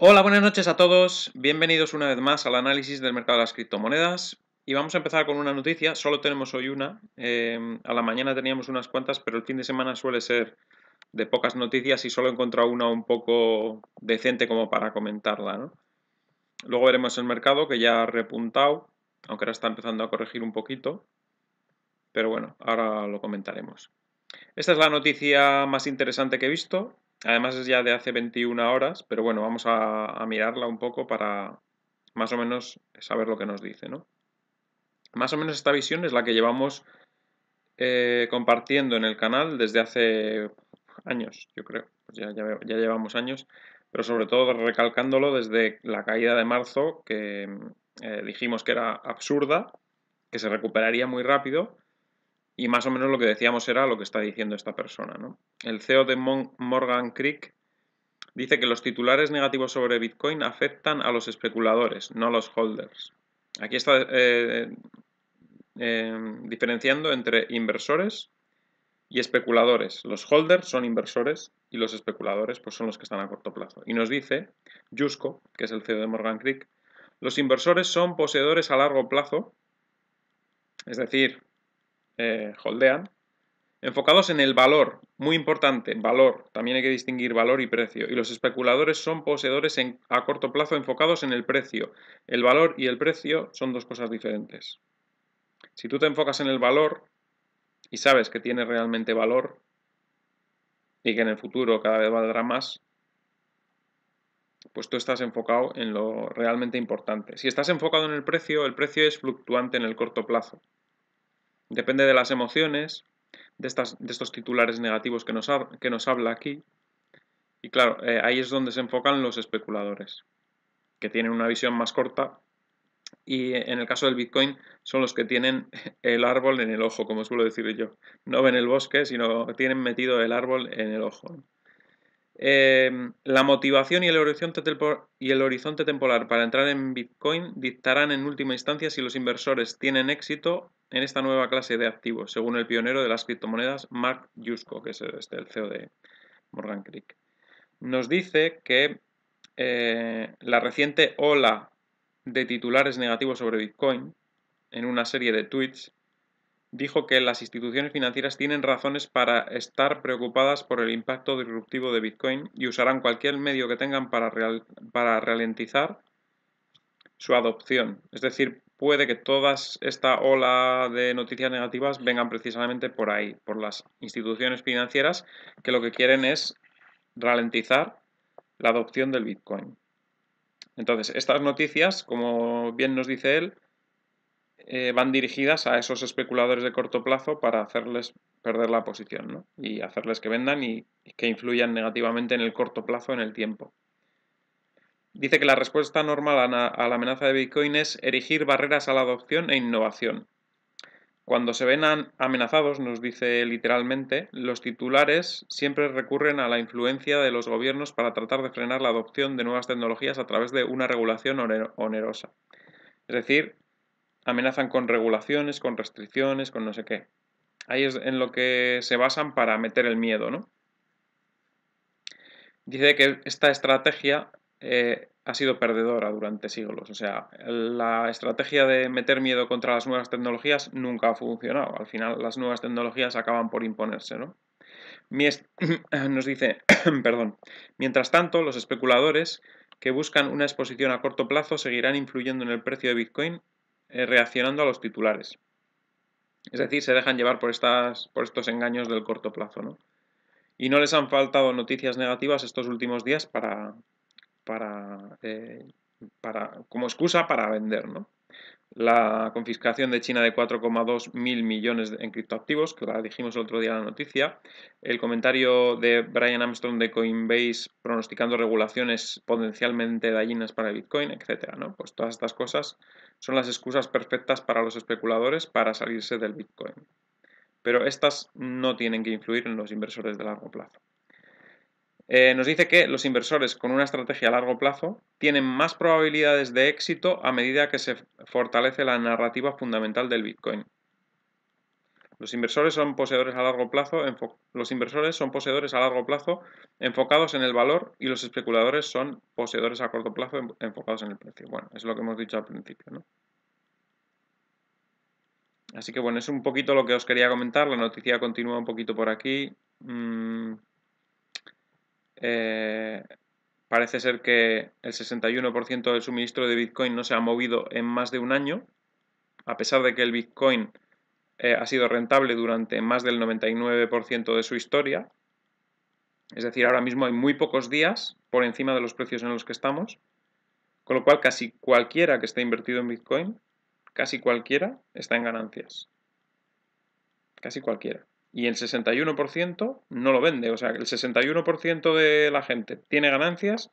Hola, buenas noches a todos. Bienvenidos una vez más al análisis del mercado de las criptomonedas. Y vamos a empezar con una noticia. Solo tenemos hoy una. Em, a la mañana teníamos unas cuantas, pero el fin de semana suele ser de pocas noticias y solo he encontrado una un poco decente como para comentarla. Luego veremos el mercado que ya ha repuntado, aunque ahora está empezando a corregir un poquito. Pero bueno, ahora lo comentaremos. Esta es la noticia más interesante que he visto Además es ya de hace 21 horas, pero bueno, vamos a, mirarla un poco para más o menos saber lo que nos dice, ¿no? Más o menos esta visión es la que llevamos eh, compartiendo en el canal desde hace años, yo creo. Pues ya, llevamos años, pero sobre todo recalcándolo desde la caída de marzo, que eh, dijimos que era absurda, que se recuperaría muy rápido y más o menos lo que decíamos era lo que está diciendo esta persona. El CEO de Morgan Creek dice que los titulares negativos sobre Bitcoin afectan a los especuladores, no a los holders. Aquí está eh, em, diferenciando entre inversores y especuladores. Los holders son inversores y los especuladores pues, son los que están a corto plazo. Y nos dice Yusko, que es el CEO de Morgan Creek, los inversores son poseedores a largo plazo, es decir, eh, holdean, enfocados en el valor, muy importante, valor, también hay que distinguir valor y precio, y los especuladores son poseedores a corto plazo enfocados en el precio. El valor y el precio son dos cosas diferentes. Si tú te enfocas en el valor y sabes que tiene realmente valor y que en el futuro cada vez valdrá más, pues tú estás enfocado en lo realmente importante. Si estás enfocado en el precio, el precio es fluctuante en el corto plazo. Depende de las emociones, de, estas, de estos titulares negativos que nos, que nos habla aquí. Y claro, eh, ahí es donde se enfocan los especuladores, que tienen una visión más corta y eh, en el caso del Bitcoin son los que tienen el árbol en el ojo, como suelo decir yo. No ven el bosque, sino tienen metido el árbol en el ojo. Em, la motivación y el, horizonte y el horizonte temporal para entrar en Bitcoin dictarán en última instancia si los inversores tienen éxito en esta nueva clase de activos, según el pionero de las criptomonedas Mark Yusko, que es el este, CEO de Morgan Creek. Nos dice que eh, la reciente ola de titulares negativos sobre Bitcoin en una serie de tweets dijo que las instituciones financieras tienen razones para estar preocupadas por el impacto disruptivo de Bitcoin y usarán cualquier medio que tengan para, para ralentizar su adopción. Es decir, puede que toda esta ola de noticias negativas vengan precisamente por ahí, por las instituciones financieras que lo que quieren es ralentizar la adopción del Bitcoin. Entonces, estas noticias, como bien nos dice él, eh, van dirigidas a esos especuladores de corto plazo para hacerles perder la posición y hacerles que vendan y, y que influyan negativamente en el corto plazo en el tiempo. Dice que la respuesta normal a la amenaza de Bitcoin es erigir barreras a la adopción e innovación. Cuando se ven amenazados, nos dice literalmente, los titulares siempre recurren a la influencia de los gobiernos para tratar de frenar la adopción de nuevas tecnologías a través de una regulación onerosa. Es decir, amenazan con regulaciones, con restricciones, con no sé qué. Ahí es en lo que se basan para meter el miedo, ¿no? Dice que esta estrategia eh, ha sido perdedora durante siglos. O sea, la estrategia de meter miedo contra las nuevas tecnologías nunca ha funcionado. Al final las nuevas tecnologías acaban por imponerse, ¿no? Nos dice, perdón, mientras tanto, los especuladores que buscan una exposición a corto plazo seguirán influyendo en el precio de Bitcoin eh, reaccionando a los titulares. Es decir, se dejan llevar por, estas, por estos engaños del corto plazo. ¿no? Y no les han faltado noticias negativas estos últimos días para, para, eh, para como excusa para vender. ¿no? la confiscación de China de 4,2 mil millones en criptoactivos, que la dijimos el otro día en la noticia, el comentario de Brian Armstrong de Coinbase pronosticando regulaciones potencialmente dañinas para el Bitcoin, etcétera, ¿no? Pues todas estas cosas son las excusas perfectas para los especuladores para salirse del Bitcoin. Pero estas no tienen que influir en los inversores de largo plazo. Eh, nos dice que los inversores con una estrategia a largo plazo tienen más probabilidades de éxito a medida que se fortalece la narrativa fundamental del Bitcoin. Los inversores son poseedores a largo plazo, los inversores son poseedores a largo plazo enfocados en el valor y los especuladores son poseedores a corto plazo enfocados en el precio. Bueno, es lo que hemos dicho al principio, ¿no? Así que bueno, es un poquito lo que os quería comentar. La noticia continúa un poquito por aquí. Mm, eh, parece ser que el 61% del suministro de Bitcoin no se ha movido en más de un año, a pesar de que el Bitcoin eh, ha sido rentable durante más del 99% de su historia. Es decir, ahora mismo hay muy pocos días por encima de los precios en los que estamos, con lo cual casi cualquiera que esté invertido en Bitcoin, casi cualquiera está en ganancias. Casi cualquiera y el 61% no lo vende. O sea, el 61% de la gente tiene ganancias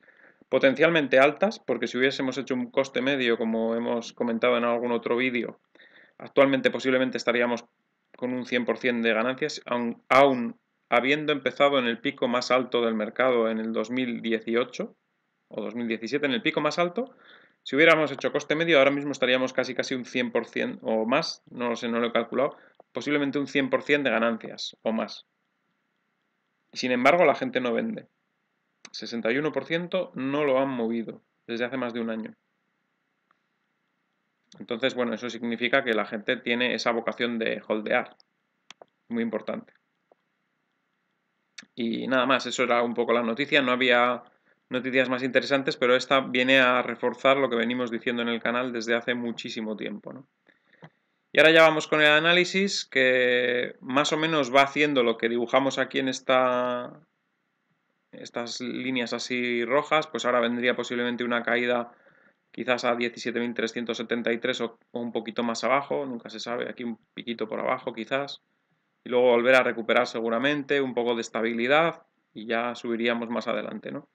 potencialmente altas, porque si hubiésemos hecho un coste medio, como hemos comentado en algún otro vídeo, actualmente posiblemente estaríamos con un 100% de ganancias, aun, habiendo empezado en el pico más alto del mercado en el 2018 o 2017, en el pico más alto, si hubiéramos hecho coste medio, ahora mismo estaríamos casi casi un 100% o más, no lo sé, no lo he calculado, posiblemente un 100% de ganancias o más. Sin embargo, la gente no vende. 61% no lo han movido desde hace más de un año. Entonces, bueno, eso significa que la gente tiene esa vocación de holdear. Muy importante. Y nada más, eso era un poco la noticia. No había noticias más interesantes, pero esta viene a reforzar lo que venimos diciendo en el canal desde hace muchísimo tiempo. Y ahora ya vamos con el análisis que más o menos va haciendo lo que dibujamos aquí en esta, estas líneas así rojas, pues ahora vendría posiblemente una caída quizás a 17.373 o, o un poquito más abajo, nunca se sabe, aquí un piquito por abajo quizás, y luego volver a recuperar seguramente un poco de estabilidad y ya subiríamos más adelante, ¿no?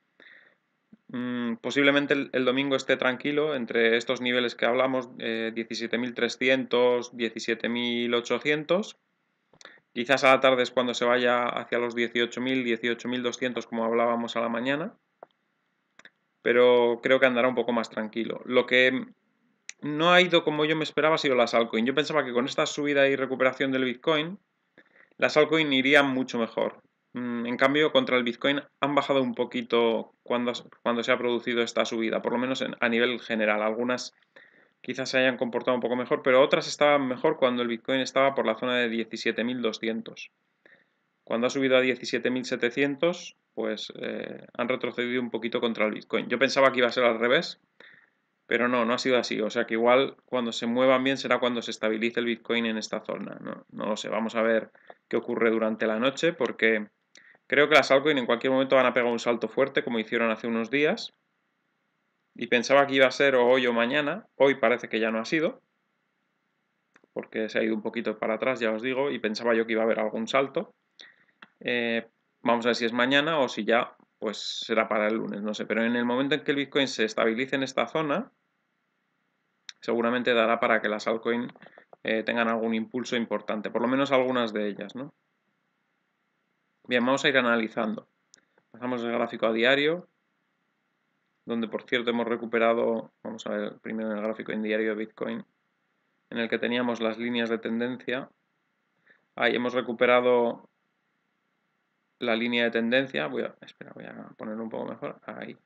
Mm, posiblemente el, domingo esté tranquilo entre estos niveles que hablamos, 17.300, eh, 17.800. Quizás a la tarde es cuando se vaya hacia los 18.000, 18.200 como hablábamos a la mañana. Pero creo que andará un poco más tranquilo. Lo que no ha ido como yo me esperaba ha sido las altcoins. Yo pensaba que con esta subida y recuperación del Bitcoin, las altcoins irían mucho mejor. Mm, en cambio, contra el Bitcoin han bajado un poquito cuando, cuando se ha producido esta subida, por lo menos a nivel general. Algunas quizás se hayan comportado un poco mejor, pero otras estaban mejor cuando el Bitcoin estaba por la zona de 17.200. Cuando ha subido a 17.700, pues eh, han retrocedido un poquito contra el Bitcoin. Yo pensaba que iba a ser al revés, pero no, no ha sido así. O sea que igual cuando se muevan bien será cuando se estabilice el Bitcoin en esta zona. No, no lo sé, vamos a ver qué ocurre durante la noche, porque Creo que las altcoins en cualquier momento van a pegar un salto fuerte como hicieron hace unos días. Y pensaba que iba a ser hoy o mañana. Hoy parece que ya no ha sido. Porque se ha ido un poquito para atrás, ya os digo. Y pensaba yo que iba a haber algún salto. Eh, vamos a ver si es mañana o si ya pues será para el lunes, no sé. Pero en el momento en que el Bitcoin se estabilice en esta zona, seguramente dará para que las altcoins eh, tengan algún impulso importante. Por lo menos algunas de ellas, ¿no? Bien, vamos a ir analizando. Pasamos el gráfico a diario, donde por cierto hemos recuperado, vamos a ver primero en el gráfico en diario de Bitcoin, en el que teníamos las líneas de tendencia. Ahí hemos recuperado la línea de tendencia. Voy a, espera, voy a ponerlo un poco mejor. Ahí.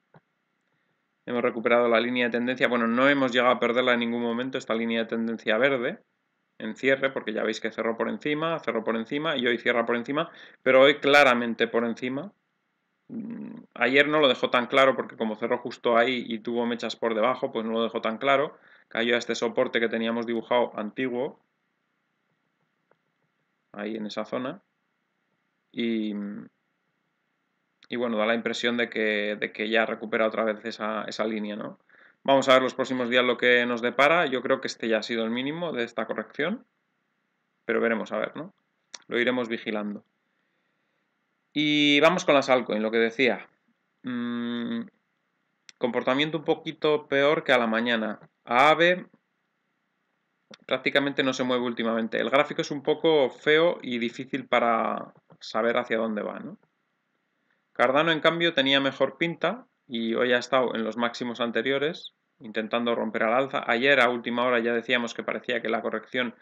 Hemos recuperado la línea de tendencia. Bueno, no hemos llegado a perderla en ningún momento, esta línea de tendencia verde en cierre, porque ya veis que cerró por encima, cerró por encima y hoy cierra por encima, pero hoy claramente por encima. Mm, ayer no lo dejó tan claro porque como cerró justo ahí y tuvo mechas por debajo, pues no lo dejó tan claro. Cayó a este soporte que teníamos dibujado antiguo, ahí en esa zona. Y, bueno, da la impresión de que, de que ya recupera otra vez esa, esa línea, ¿no? Vamos a ver los próximos días lo que nos depara. Yo creo que este ya ha sido el mínimo de esta corrección, pero veremos a ver, ¿no? Lo iremos vigilando. Y vamos con las altcoins, lo que decía. Mm, comportamiento un poquito peor que a la mañana. A AVE prácticamente no se mueve últimamente. El gráfico es un poco feo y difícil para saber hacia dónde va, ¿no? Cardano, en cambio, tenía mejor pinta, y hoy ha estado en los máximos anteriores, intentando romper al alza. Ayer a última hora ya decíamos que parecía que la corrección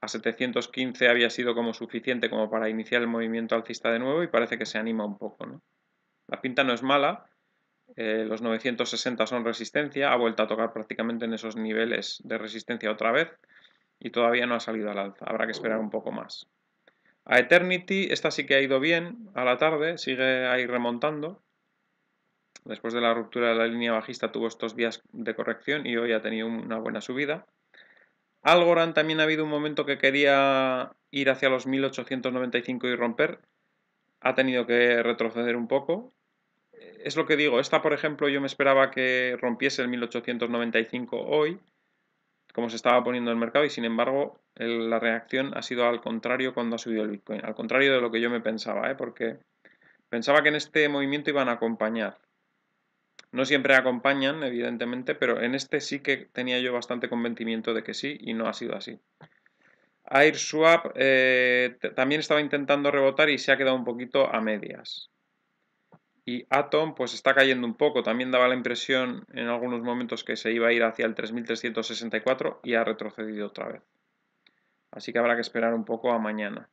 a 715 había sido como suficiente como para iniciar el movimiento alcista de nuevo y parece que se anima un poco. La pinta no es mala, eh, los 960 son resistencia, ha vuelto a tocar prácticamente en esos niveles de resistencia otra vez y todavía no ha salido al alza, habrá que esperar un poco más. A Eternity, esta sí que ha ido bien a la tarde, sigue ahí remontando, Después de la ruptura de la línea bajista tuvo estos días de corrección y hoy ha tenido una buena subida. Algorand también ha habido un momento que quería ir hacia los 1895 y romper. Ha tenido que retroceder un poco. Es lo que digo, esta por ejemplo yo me esperaba que rompiese el 1895 hoy, como se estaba poniendo el mercado y sin embargo la reacción ha sido al contrario cuando ha subido el Bitcoin, al contrario de lo que yo me pensaba, ¿eh? porque pensaba que en este movimiento iban a acompañar no siempre acompañan, evidentemente, pero en este sí que tenía yo bastante convencimiento de que sí y no ha sido así. AirSwap eh, también estaba intentando rebotar y se ha quedado un poquito a medias. Y Atom pues está cayendo un poco, también daba la impresión en algunos momentos que se iba a ir hacia el 3364 y ha retrocedido otra vez. Así que habrá que esperar un poco a mañana.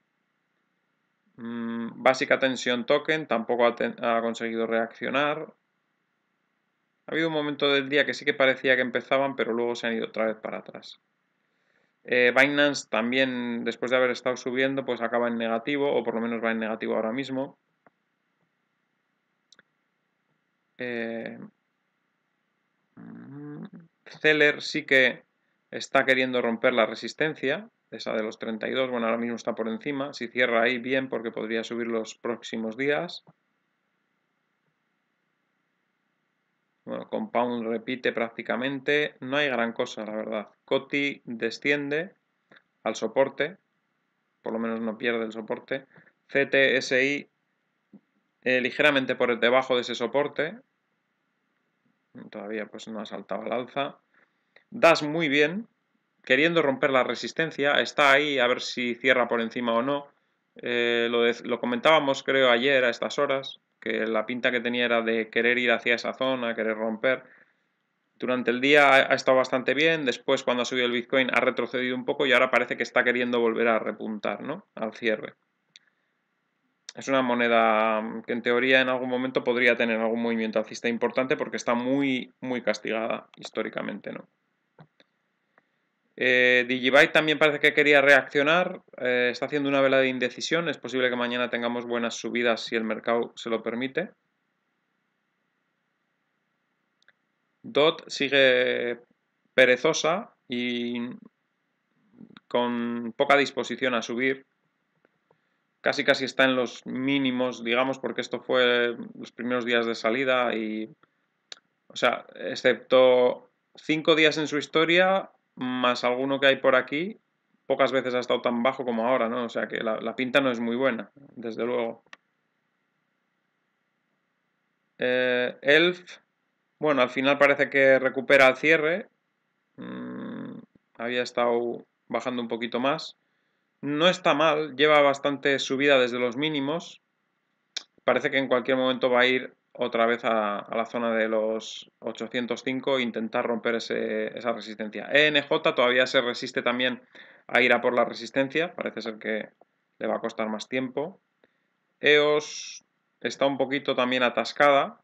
Mm, básica tensión token tampoco ha conseguido reaccionar, ha habido un momento del día que sí que parecía que empezaban, pero luego se han ido otra vez para atrás. Eh, Binance también, después de haber estado subiendo, pues acaba en negativo, o por lo menos va en negativo ahora mismo. Eh, sí que está queriendo romper la resistencia, esa de los 32, bueno, ahora mismo está por encima, si cierra ahí bien porque podría subir los próximos días. Bueno, Compound repite prácticamente. No hay gran cosa, la verdad. Coti desciende al soporte. Por lo menos no pierde el soporte. CTSI eh, ligeramente por debajo de ese soporte. Todavía pues no ha saltado al alza. Das muy bien. Queriendo romper la resistencia. Está ahí a ver si cierra por encima o no. Eh, lo comentábamos creo ayer a estas horas que la pinta que tenía era de querer ir hacia esa zona, querer romper. Durante el día ha estado bastante bien, después cuando ha subido el Bitcoin ha retrocedido un poco y ahora parece que está queriendo volver a repuntar, ¿no? Al cierre. Es una moneda que en teoría en algún momento podría tener algún movimiento alcista importante porque está muy, muy castigada históricamente, ¿no? Eh, Digibyte también parece que quería reaccionar, eh, está haciendo una vela de indecisión, es posible que mañana tengamos buenas subidas si el mercado se lo permite. DOT sigue perezosa y con poca disposición a subir. Casi casi está en los mínimos, digamos, porque esto fue los primeros días de salida y... O sea, excepto cinco días en su historia, más alguno que hay por aquí, pocas veces ha estado tan bajo como ahora, ¿no? O sea que la, pinta no es muy buena, desde luego. Eh, Elf, bueno, al final parece que recupera el cierre. Mm, había estado bajando un poquito más. No está mal, lleva bastante subida desde los mínimos. Parece que en cualquier momento va a ir otra vez a, la zona de los 805 e intentar romper esa resistencia. ENJ todavía se resiste también a ir a por la resistencia, parece ser que le va a costar más tiempo. EOS está un poquito también atascada.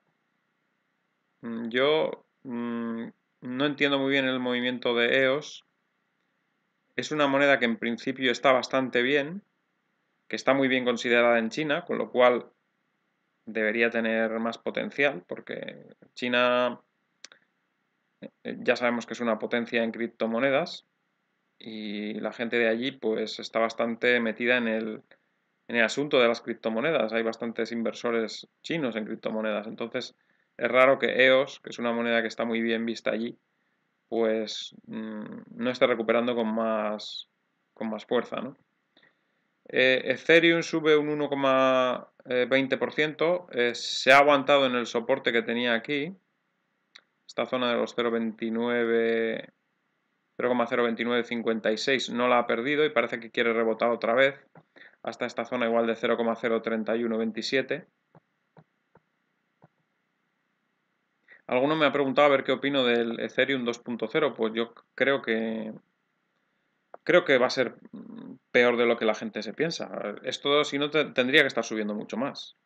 Mm, yo mm, no entiendo muy bien el movimiento de EOS. Es una moneda que en principio está bastante bien, que está muy bien considerada en China, con lo cual debería tener más potencial porque China eh, ya sabemos que es una potencia en criptomonedas y la gente de allí pues está bastante metida en el, asunto de las criptomonedas. Hay bastantes inversores chinos en criptomonedas. Entonces es raro que EOS, que es una moneda que está muy bien vista allí, pues mm, no esté recuperando con más, con más fuerza, ¿no? Eh, Ethereum sube un 1,20%, eh, eh, se ha aguantado en el soporte que tenía aquí, esta zona de los 0,29, 0,02956 no la ha perdido y parece que quiere rebotar otra vez hasta esta zona igual de 0,03127. Alguno me ha preguntado a ver qué opino del Ethereum 2.0, pues yo creo que creo que va a ser peor de lo que la gente se piensa. Esto, si no, tendría que estar subiendo mucho más.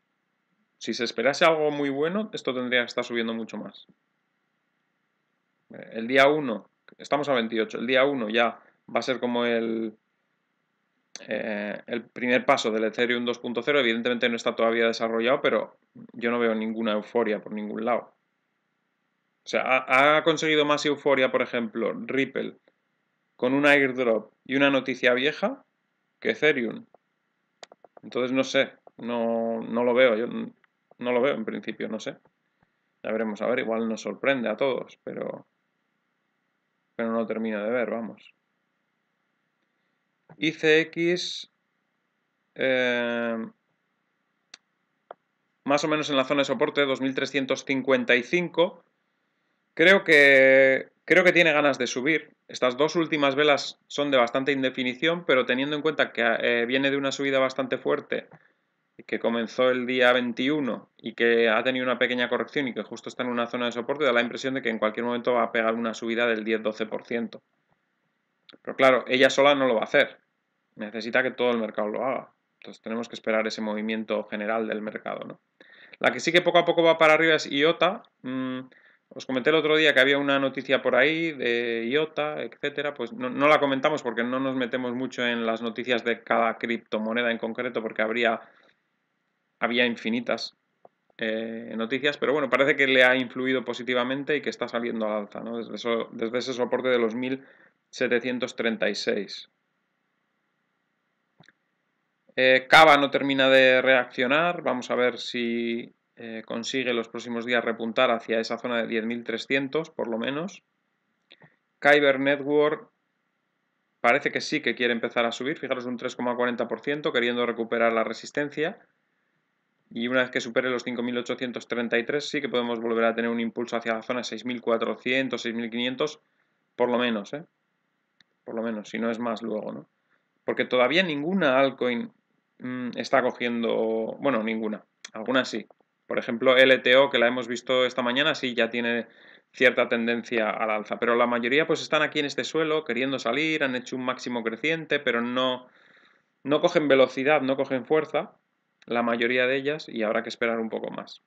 Si se esperase algo muy bueno, esto tendría que estar subiendo mucho más. Eh, el día 1, estamos a 28, el día 1 ya va a ser como el, eh, el primer paso del Ethereum 2.0. Evidentemente no está todavía desarrollado, pero yo no veo ninguna euforia por ningún lado. O sea, ha, ha conseguido más euforia, por ejemplo, Ripple con un airdrop y una noticia vieja que Ethereum. Entonces no sé, no, lo veo, yo no lo veo en principio, no sé. Ya veremos, a ver, igual nos sorprende a todos, pero, pero no lo termino de ver, vamos. ICX eh, más o menos en la zona de soporte 2355. Creo que Creo que tiene ganas de subir. Estas dos últimas velas son de bastante indefinición, pero teniendo en cuenta que eh, viene de una subida bastante fuerte, que comenzó el día 21 y que ha tenido una pequeña corrección y que justo está en una zona de soporte, da la impresión de que en cualquier momento va a pegar una subida del 10-12%. Pero claro, ella sola no lo va a hacer. Necesita que todo el mercado lo haga. Entonces tenemos que esperar ese movimiento general del mercado. ¿no? La que sí que poco a poco va para arriba es IOTA. Mm, os comenté el otro día que había una noticia por ahí de IOTA, etcétera. Pues no, la comentamos porque no nos metemos mucho en las noticias de cada criptomoneda en concreto, porque habría había infinitas eh, noticias, pero bueno, parece que le ha influido positivamente y que está saliendo al alza, ¿no? Desde, desde ese soporte de los 1736. Eh, Cava no termina de reaccionar. Vamos a ver si eh, consigue los próximos días repuntar hacia esa zona de 10.300 por lo menos. Kyber Network parece que sí que quiere empezar a subir, fijaros un 3,40% queriendo recuperar la resistencia y una vez que supere los 5.833 sí que podemos volver a tener un impulso hacia la zona 6.400, 6.500 por lo menos, ¿eh? por lo menos, si no es más luego, ¿no? Porque todavía ninguna altcoin mm, está cogiendo, bueno, ninguna, alguna sí, por ejemplo, LTO, que la hemos visto esta mañana, sí ya tiene cierta tendencia al alza, pero la mayoría pues están aquí en este suelo queriendo salir, han hecho un máximo creciente, pero no, no cogen velocidad, no cogen fuerza, la mayoría de ellas, y habrá que esperar un poco más.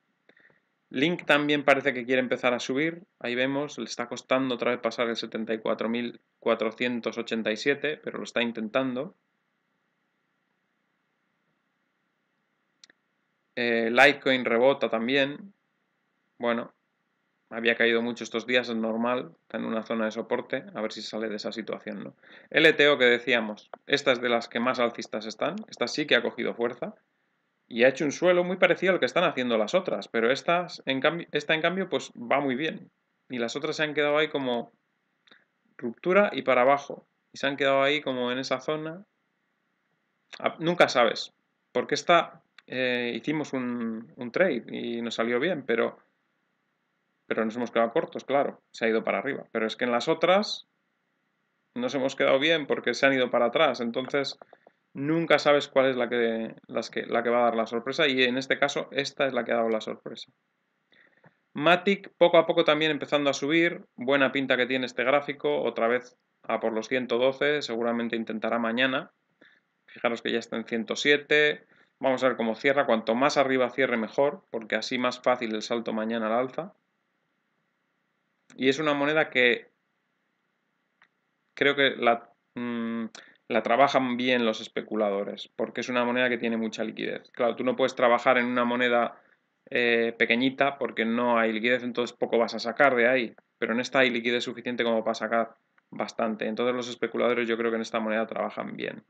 Link también parece que quiere empezar a subir, ahí vemos, le está costando otra vez pasar el 74.487, pero lo está intentando. Eh, Litecoin rebota también. Bueno, había caído mucho estos días, es normal, está en una zona de soporte, a ver si sale de esa situación. ¿no? LTO que decíamos, esta es de las que más alcistas están, esta sí que ha cogido fuerza y ha hecho un suelo muy parecido al que están haciendo las otras, pero estas, en esta en cambio pues va muy bien y las otras se han quedado ahí como ruptura y para abajo y se han quedado ahí como en esa zona. Nunca sabes, porque esta eh, hicimos un, trade y nos salió bien, pero, pero nos hemos quedado cortos, claro, se ha ido para arriba. Pero es que en las otras nos hemos quedado bien porque se han ido para atrás, entonces nunca sabes cuál es la que, las que, la que va a dar la sorpresa y en este caso esta es la que ha dado la sorpresa. Matic poco a poco también empezando a subir, buena pinta que tiene este gráfico, otra vez a por los 112, seguramente intentará mañana. Fijaros que ya está en 107, Vamos a ver cómo cierra. Cuanto más arriba cierre mejor, porque así más fácil el salto mañana al alza. Y es una moneda que creo que la, mm, trabajan bien los especuladores, porque es una moneda que tiene mucha liquidez. Claro, tú no puedes trabajar en una moneda eh, pequeñita porque no hay liquidez, entonces poco vas a sacar de ahí. Pero en esta hay liquidez suficiente como para sacar bastante. Entonces los especuladores yo creo que en esta moneda trabajan bien.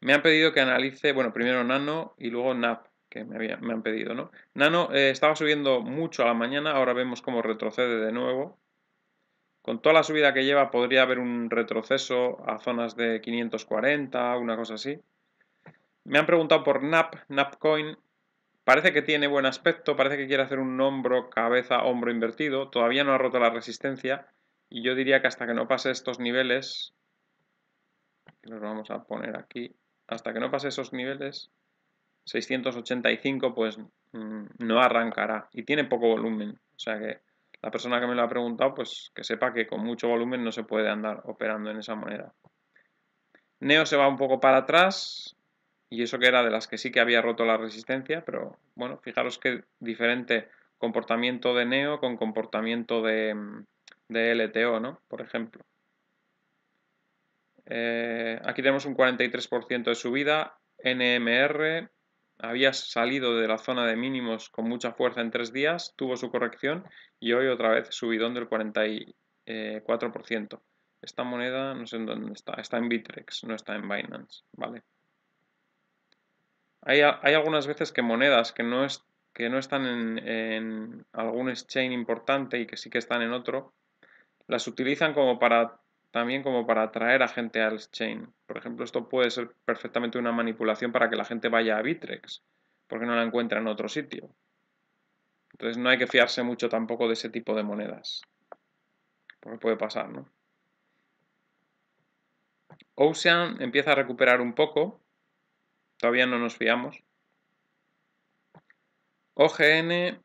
Me han pedido que analice, bueno, primero Nano y luego NAP, que me, han pedido, ¿no? Nano eh, estaba subiendo mucho a la mañana, ahora vemos cómo retrocede de nuevo. Con toda la subida que lleva podría haber un retroceso a zonas de 540, una cosa así. Me han preguntado por NAP, NAPcoin. Parece que tiene buen aspecto, parece que quiere hacer un hombro, cabeza, hombro invertido. Todavía no ha roto la resistencia. Y yo diría que hasta que no pase estos niveles, que los vamos a poner aquí, hasta que no pase esos niveles, 685 pues mm, no arrancará y tiene poco volumen. O sea que la persona que me lo ha preguntado pues que sepa que con mucho volumen no se puede andar operando en esa moneda. Neo se va un poco para atrás y eso que era de las que sí que había roto la resistencia, pero bueno, fijaros qué diferente comportamiento de Neo con comportamiento de, mm, de LTO, ¿no? Por ejemplo. Eh, aquí tenemos un 43% de subida. NMR había salido de la zona de mínimos con mucha fuerza en tres días, tuvo su corrección y hoy otra vez subidón del 44%. Esta moneda no sé en dónde está, está en Bitrex, no está en Binance, ¿vale? Hay, algunas veces que monedas que no, están en, en algún exchange importante y que sí que están en otro, las utilizan como para también como para atraer a gente al chain. Por ejemplo, esto puede ser perfectamente una manipulación para que la gente vaya a Bitrex, porque no la encuentra en otro sitio. Entonces no hay que fiarse mucho tampoco de ese tipo de monedas, porque puede pasar, ¿no? Ocean empieza a recuperar un poco, todavía no nos fiamos. OGN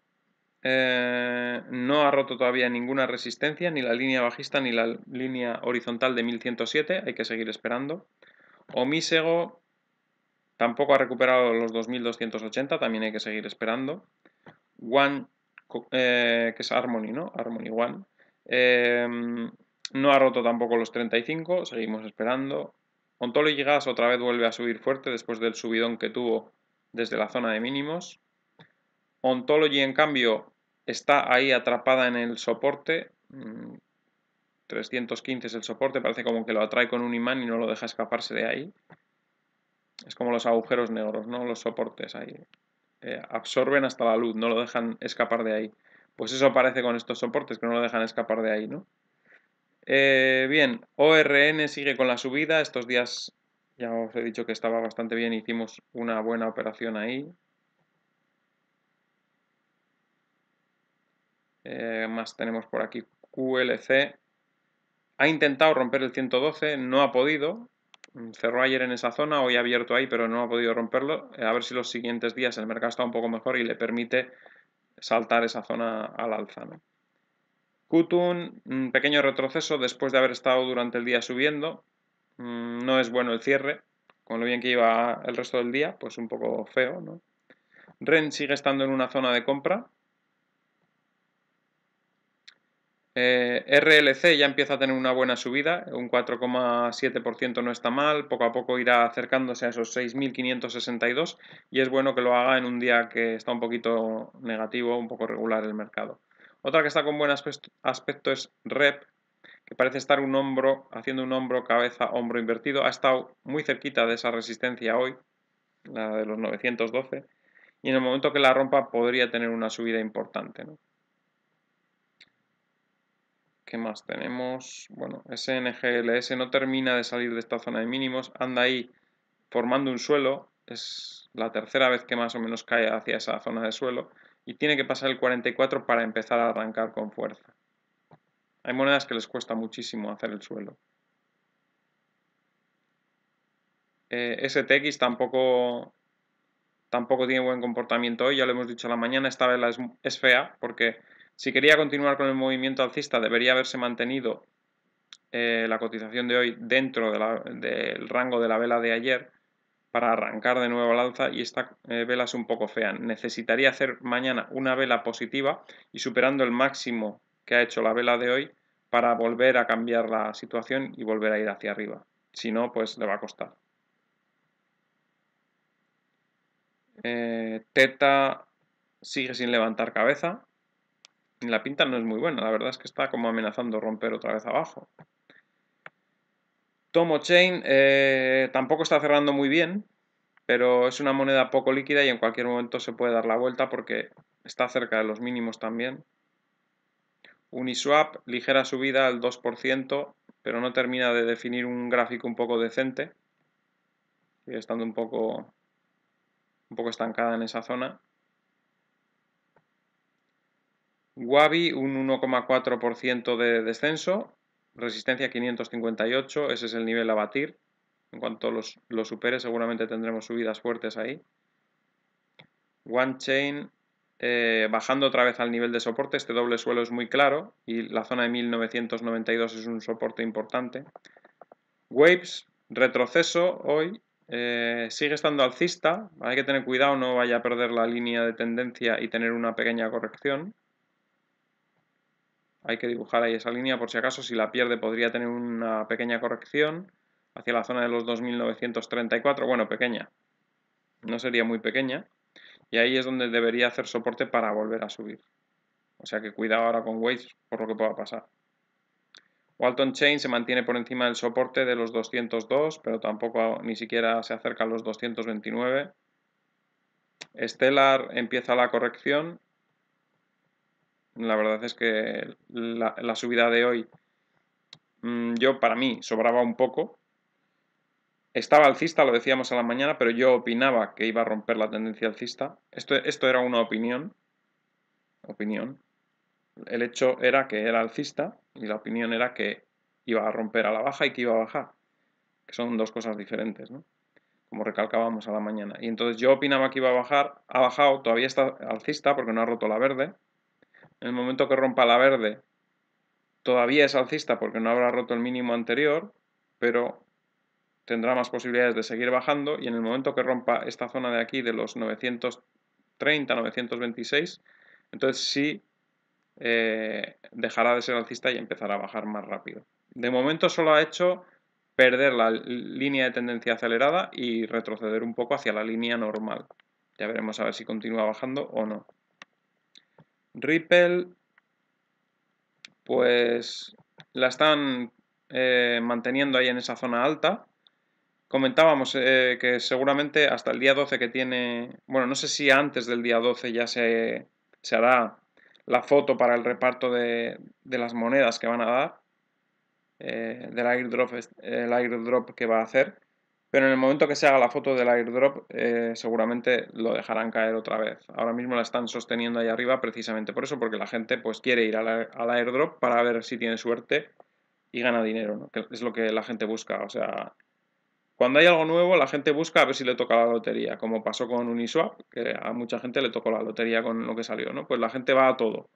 eh, no ha roto todavía ninguna resistencia, ni la línea bajista ni la línea horizontal de 1107, hay que seguir esperando. Omisego tampoco ha recuperado los 2280, también hay que seguir esperando. One, eh, que es Harmony, ¿no? Harmony One. Em, no ha roto tampoco los 35, seguimos esperando. Ontology Gas otra vez vuelve a subir fuerte después del subidón que tuvo desde la zona de mínimos. Ontology, en cambio, está ahí atrapada en el soporte. 315 mm, es el soporte, parece como que lo atrae con un imán y no lo deja escaparse de ahí. Es como los agujeros negros, ¿no? Los soportes ahí. Eh, absorben hasta la luz, no lo dejan escapar de ahí. Pues eso parece con estos soportes, que no lo dejan escapar de ahí, ¿no? Eh, bien, ORN sigue con la subida. Estos días ya os he dicho que estaba bastante bien, hicimos una buena operación ahí. Eh, más tenemos por aquí QLC, ha intentado romper el 112, no ha podido, mm, cerró ayer en esa zona, hoy ha abierto ahí, pero no ha podido romperlo, eh, a ver si los siguientes días el mercado está un poco mejor y le permite saltar esa zona al alza. ¿no? un mm, pequeño retroceso después de haber estado durante el día subiendo, mm, no es bueno el cierre, con lo bien que iba el resto del día, pues un poco feo, ¿no? Ren sigue estando en una zona de compra, Eh, RLC ya empieza a tener una buena subida, un 4,7% no está mal, poco a poco irá acercándose a esos 6.562 y es bueno que lo haga en un día que está un poquito negativo, un poco regular el mercado. Otra que está con buen aspecto, es REP, que parece estar un hombro, haciendo un hombro, cabeza, hombro invertido, ha estado muy cerquita de esa resistencia hoy, la de los 912, y en el momento que la rompa podría tener una subida importante. ¿Qué más tenemos? Bueno, SNGLS no termina de salir de esta zona de mínimos, anda ahí formando un suelo, es la tercera vez que más o menos cae hacia esa zona de suelo y tiene que pasar el 44 para empezar a arrancar con fuerza. Hay monedas que les cuesta muchísimo hacer el suelo. Eh, STX tampoco, tampoco tiene buen comportamiento hoy, ya lo hemos dicho la mañana, esta vela es fea porque si quería continuar con el movimiento alcista, debería haberse mantenido eh, la cotización de hoy dentro del rango de la vela de ayer para arrancar de nuevo al alza y esta eh, vela es un poco fea. Necesitaría hacer mañana una vela positiva y superando el máximo que ha hecho la vela de hoy para volver a cambiar la situación y volver a ir hacia arriba. Si no, pues le va a costar. Eh, teta sigue sin levantar cabeza. La pinta no es muy buena, la verdad es que está como amenazando romper otra vez abajo. Tomo Chain eh, tampoco está cerrando muy bien, pero es una moneda poco líquida y en cualquier momento se puede dar la vuelta porque está cerca de los mínimos también. Uniswap, ligera subida al 2%, pero no termina de definir un gráfico un poco decente. Sigue estando un poco, un poco estancada en esa zona. Wabi un 1,4% de descenso, resistencia 558, ese es el nivel a batir. En cuanto los, lo supere seguramente tendremos subidas fuertes ahí. One Chain eh, bajando otra vez al nivel de soporte, este doble suelo es muy claro y la zona de 1992 es un soporte importante. Waves, retroceso hoy, eh, sigue estando alcista, hay que tener cuidado, no vaya a perder la línea de tendencia y tener una pequeña corrección. Hay que dibujar ahí esa línea por si acaso, si la pierde podría tener una pequeña corrección hacia la zona de los 2934, bueno, pequeña, no sería muy pequeña, y ahí es donde debería hacer soporte para volver a subir. O sea que cuidado ahora con Waves por lo que pueda pasar. Walton Chain se mantiene por encima del soporte de los 202, pero tampoco ni siquiera se acerca a los 229. Stellar empieza la corrección la verdad es que la, subida de hoy, mm, yo para mí sobraba un poco. Estaba alcista, lo decíamos a la mañana, pero yo opinaba que iba a romper la tendencia alcista. Esto, esto era una opinión. Opinión. El hecho era que era alcista y la opinión era que iba a romper a la baja y que iba a bajar. Que son dos cosas diferentes, ¿no? como recalcábamos a la mañana. Y entonces yo opinaba que iba a bajar, ha bajado, todavía está alcista porque no ha roto la verde, en el momento que rompa la verde, todavía es alcista porque no habrá roto el mínimo anterior, pero tendrá más posibilidades de seguir bajando y en el momento que rompa esta zona de aquí de los 930, 926, entonces sí eh, dejará de ser alcista y empezará a bajar más rápido. De momento solo ha hecho perder la línea de tendencia acelerada y retroceder un poco hacia la línea normal. Ya veremos a ver si continúa bajando o no. Ripple, pues la están eh, manteniendo ahí en esa zona alta. Comentábamos eh, que seguramente hasta el día 12 que tiene, bueno, no sé si antes del día 12 ya se, hará la foto para el reparto de, las monedas que van a dar, eh, del airdrop, el airdrop que va a hacer pero en el momento que se haga la foto del airdrop eh, seguramente lo dejarán caer otra vez. Ahora mismo la están sosteniendo ahí arriba precisamente por eso, porque la gente pues quiere ir al, airdrop para ver si tiene suerte y gana dinero, ¿no? que es lo que la gente busca. O sea, cuando hay algo nuevo la gente busca a ver si le toca la lotería, como pasó con Uniswap, que a mucha gente le tocó la lotería con lo que salió, ¿no? Pues la gente va a todo.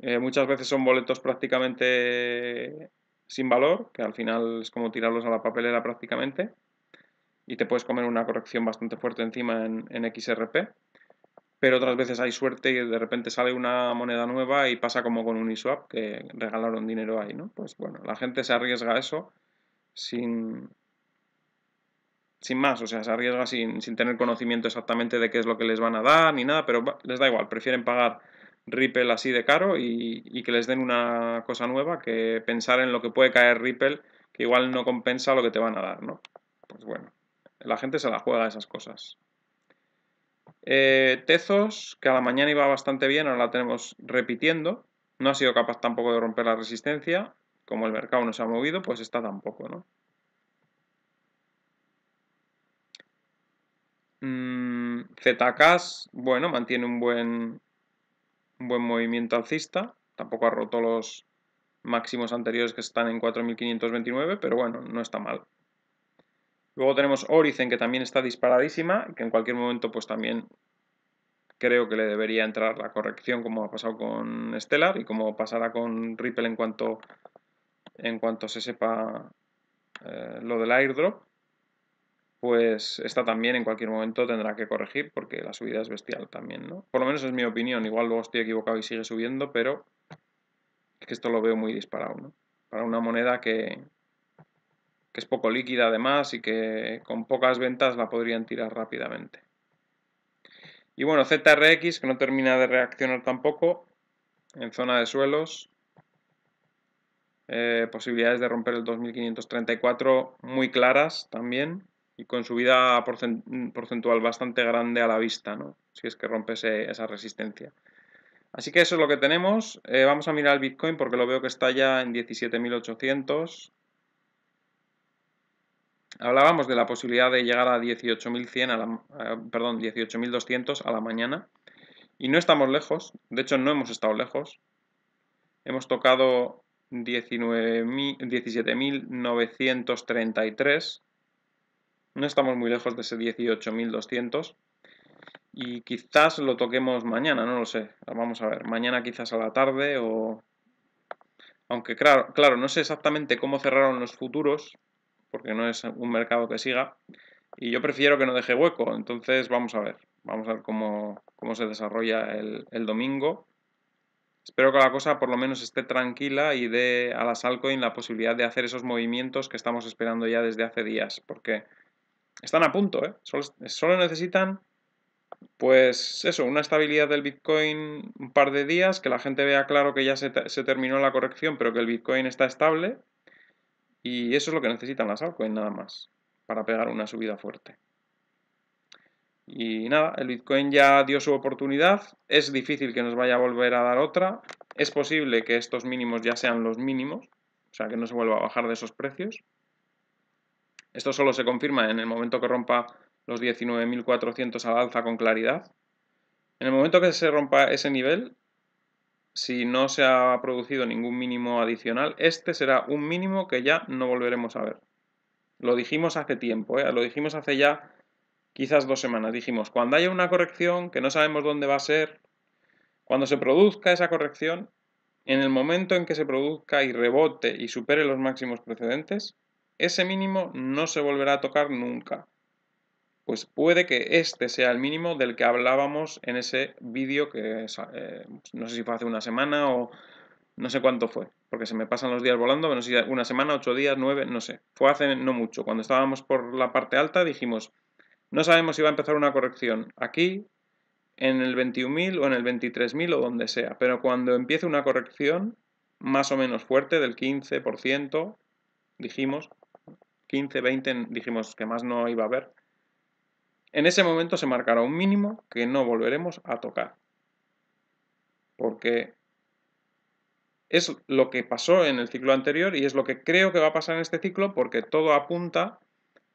Eh, muchas veces son boletos prácticamente sin valor, que al final es como tirarlos a la papelera prácticamente y te puedes comer una corrección bastante fuerte encima en, XRP, pero otras veces hay suerte y de repente sale una moneda nueva y pasa como con un Uniswap, que regalaron dinero ahí, ¿no? Pues bueno, la gente se arriesga eso sin, sin más, o sea, se arriesga sin, sin, tener conocimiento exactamente de qué es lo que les van a dar ni nada, pero les da igual, prefieren pagar Ripple así de caro y, y, que les den una cosa nueva que pensar en lo que puede caer Ripple, que igual no compensa lo que te van a dar, ¿no? Pues bueno, la gente se la juega a esas cosas. Eh, Tezos, que a la mañana iba bastante bien, ahora la tenemos repitiendo. No ha sido capaz tampoco de romper la resistencia. Como el mercado no se ha movido, pues está tampoco, ¿no? Mm, bueno, mantiene un buen, un buen movimiento alcista. Tampoco ha roto los máximos anteriores que están en 4.529, pero bueno, no está mal. Luego tenemos origen que también está disparadísima, que en cualquier momento pues también creo que le debería entrar la corrección como ha pasado con Stellar y como pasará con Ripple en cuanto, en cuanto se sepa eh, lo del airdrop. Pues esta también en cualquier momento tendrá que corregir porque la subida es bestial también, ¿no? Por lo menos es mi opinión, igual luego estoy equivocado y sigue subiendo, pero es que esto lo veo muy disparado, ¿no? Para una moneda que, que es poco líquida además y que con pocas ventas la podrían tirar rápidamente. Y bueno, ZRX que no termina de reaccionar tampoco en zona de suelos. Eh, posibilidades de romper el 2534 muy claras también y con subida porcentual bastante grande a la vista, ¿no? si es que rompe esa resistencia. Así que eso es lo que tenemos. Eh, vamos a mirar el Bitcoin porque lo veo que está ya en 17.800. Hablábamos de la posibilidad de llegar a 18.100, a perdón, 18.200 a la mañana. Y no estamos lejos, de hecho no hemos estado lejos. Hemos tocado 17.933. No estamos muy lejos de ese 18.200. Y quizás lo toquemos mañana, no lo sé. Vamos a ver, mañana quizás a la tarde o... Aunque claro, claro, no sé exactamente cómo cerraron los futuros, porque no es un mercado que siga. Y yo prefiero que no deje hueco, entonces vamos a ver, vamos a ver cómo, se desarrolla el, domingo. Espero que la cosa por lo menos esté tranquila y dé a las altcoins la posibilidad de hacer esos movimientos que estamos esperando ya desde hace días, porque están a punto, ¿eh? solo, necesitan pues eso, una estabilidad del Bitcoin un par de días, que la gente vea claro que ya se, terminó la corrección, pero que el Bitcoin está estable y eso es lo que necesitan las altcoins nada más, para pegar una subida fuerte. Y nada, el Bitcoin ya dio su oportunidad, es difícil que nos vaya a volver a dar otra, es posible que estos mínimos ya sean los mínimos, o sea que no se vuelva a bajar de esos precios. Esto solo se confirma en el momento que rompa los 19.400 al alza con claridad. En el momento que se rompa ese nivel, si no se ha producido ningún mínimo adicional, este será un mínimo que ya no volveremos a ver. Lo dijimos hace tiempo, ¿eh? lo dijimos hace ya quizás dos semanas. Dijimos, cuando haya una corrección que no sabemos dónde va a ser, cuando se produzca esa corrección, en el momento en que se produzca y rebote y supere los máximos precedentes, ese mínimo no se volverá a tocar nunca pues puede que este sea el mínimo del que hablábamos en ese vídeo que eh, no sé si fue hace una semana o no sé cuánto fue, porque se me pasan los días volando, no sé si una semana, ocho días, nueve, no sé. Fue hace no mucho. Cuando estábamos por la parte alta dijimos, no sabemos si va a empezar una corrección aquí, en el 21.000 o en el 23.000 o donde sea, pero cuando empiece una corrección más o menos fuerte del 15%, dijimos, 15, 20, dijimos que más no iba a haber en ese momento se marcará un mínimo que no volveremos a tocar. Porque es lo que pasó en el ciclo anterior y es lo que creo que va a pasar en este ciclo porque todo apunta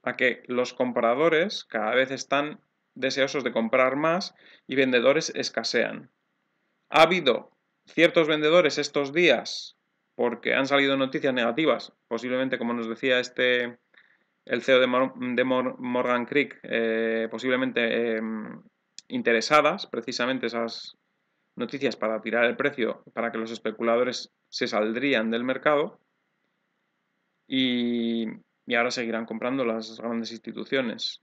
a que los compradores cada vez están deseosos de comprar más y vendedores escasean. Ha habido ciertos vendedores estos días porque han salido noticias negativas, posiblemente como nos decía este el CEO de, Morgan Creek, eh, posiblemente eh, interesadas, precisamente esas noticias para tirar el precio, para que los especuladores se saldrían del mercado y, ahora seguirán comprando las grandes instituciones.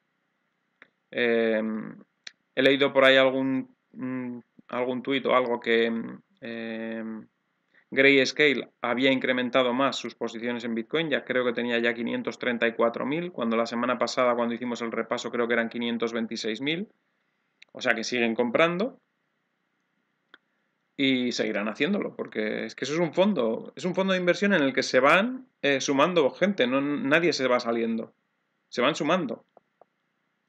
Eh, he leído por ahí algún, mm, algún tuit o algo que Grayscale había incrementado más sus posiciones en Bitcoin, ya creo que tenía ya 534.000, cuando la semana pasada, cuando hicimos el repaso, creo que eran 526.000, o sea que siguen comprando y seguirán haciéndolo, porque es que eso es un fondo, es un fondo de inversión en el que se van eh, sumando gente, nadie se va saliendo, se van sumando.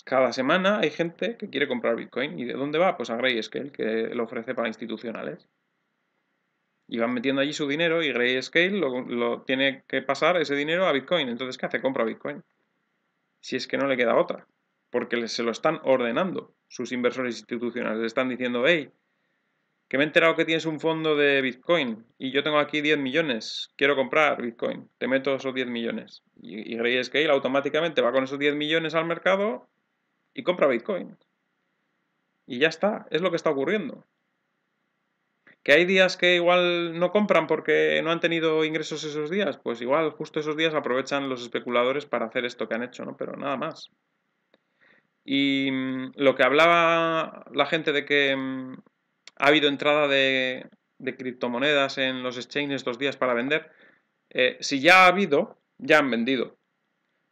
Cada semana hay gente que quiere comprar Bitcoin. ¿Y de dónde va? Pues a Grayscale, que lo ofrece para institucionales y van metiendo allí su dinero y Grayscale lo, lo tiene que pasar ese dinero a Bitcoin. Entonces, ¿qué hace? Compra Bitcoin. Si es que no le queda otra, porque se lo están ordenando sus inversores institucionales. Le están diciendo, hey, que me he enterado que tienes un fondo de Bitcoin y yo tengo aquí 10 millones, quiero comprar Bitcoin, te meto esos 10 millones. Y, y Grayscale automáticamente va con esos 10 millones al mercado y compra Bitcoin. Y ya está, es lo que está ocurriendo. ¿Que hay días que igual no compran porque no han tenido ingresos esos días? Pues igual justo esos días aprovechan los especuladores para hacer esto que han hecho, ¿no? Pero nada más. Y mm, lo que hablaba la gente de que mm, ha habido entrada de, criptomonedas en los exchanges dos días para vender, eh, si ya ha habido, ya han vendido.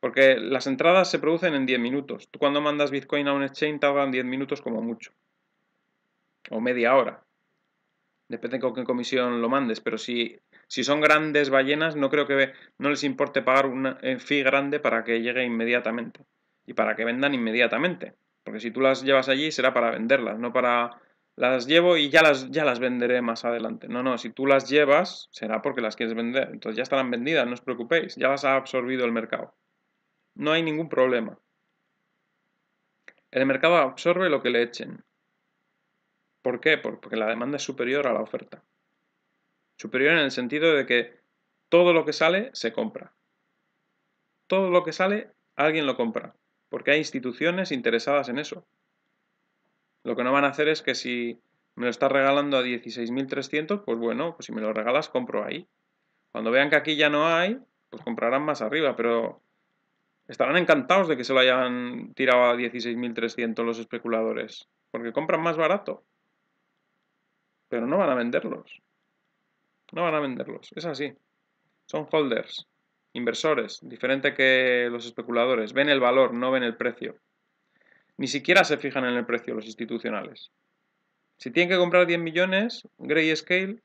Porque las entradas se producen en 10 minutos. Tú cuando mandas Bitcoin a un exchange tardan 10 minutos como mucho. O media hora, Depende con qué comisión lo mandes, pero si, si son grandes ballenas, no creo que no les importe pagar un eh, fee grande para que llegue inmediatamente y para que vendan inmediatamente. Porque si tú las llevas allí será para venderlas, no para las llevo y ya las, ya las venderé más adelante. No, no, si tú las llevas será porque las quieres vender. Entonces ya estarán vendidas, no os preocupéis, ya las ha absorbido el mercado. No hay ningún problema. El mercado absorbe lo que le echen. ¿Por qué? Porque la demanda es superior a la oferta. Superior en el sentido de que todo lo que sale se compra. Todo lo que sale, alguien lo compra, porque hay instituciones interesadas en eso. Lo que no van a hacer es que si me lo estás regalando a 16.300, pues bueno, pues si me lo regalas, compro ahí. Cuando vean que aquí ya no hay, pues comprarán más arriba, pero estarán encantados de que se lo hayan tirado a 16.300 los especuladores, porque compran más barato pero no van a venderlos. No van a venderlos, es así. Son holders, inversores, diferente que los especuladores. Ven el valor, no ven el precio. Ni siquiera se fijan en el precio los institucionales. Si tienen que comprar 10 millones, Grayscale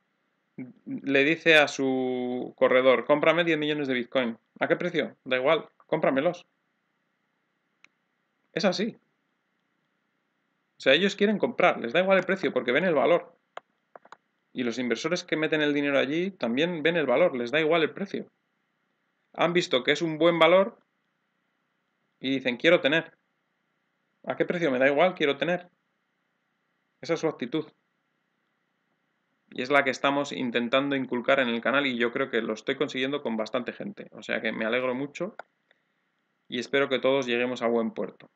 le dice a su corredor, cómprame 10 millones de Bitcoin. ¿A qué precio? Da igual, cómpramelos. Es así. O sea, ellos quieren comprar, les da igual el precio porque ven el valor. Y los inversores que meten el dinero allí también ven el valor, les da igual el precio. Han visto que es un buen valor y dicen, quiero tener. ¿A qué precio? Me da igual, quiero tener. Esa es su actitud. Y es la que estamos intentando inculcar en el canal y yo creo que lo estoy consiguiendo con bastante gente. O sea que me alegro mucho y espero que todos lleguemos a buen puerto.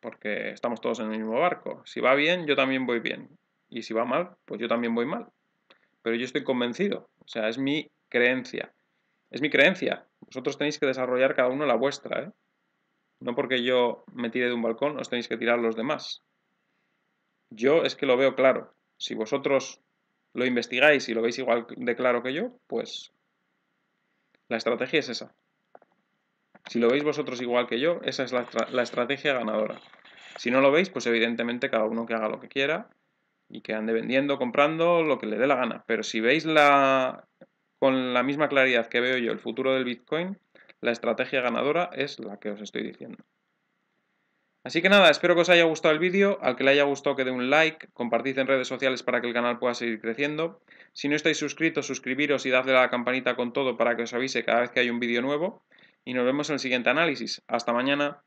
Porque estamos todos en el mismo barco. Si va bien, yo también voy bien y si va mal, pues yo también voy mal. Pero yo estoy convencido, o sea, es mi creencia. Es mi creencia. Vosotros tenéis que desarrollar cada uno la vuestra, ¿eh? No porque yo me tire de un balcón, os tenéis que tirar los demás. Yo es que lo veo claro. Si vosotros lo investigáis y lo veis igual de claro que yo, pues la estrategia es esa. Si lo veis vosotros igual que yo, esa es la estrategia ganadora. Si no lo veis, pues evidentemente cada uno que haga lo que quiera y que ande vendiendo, comprando, lo que le dé la gana. Pero si veis la, con la misma claridad que veo yo el futuro del Bitcoin, la estrategia ganadora es la que os estoy diciendo. Así que nada, espero que os haya gustado el vídeo, al que le haya gustado que dé un like, compartid en redes sociales para que el canal pueda seguir creciendo. Si no estáis suscritos, suscribiros y dadle a la campanita con todo para que os avise cada vez que hay un vídeo nuevo. Y nos vemos en el siguiente análisis. Hasta mañana.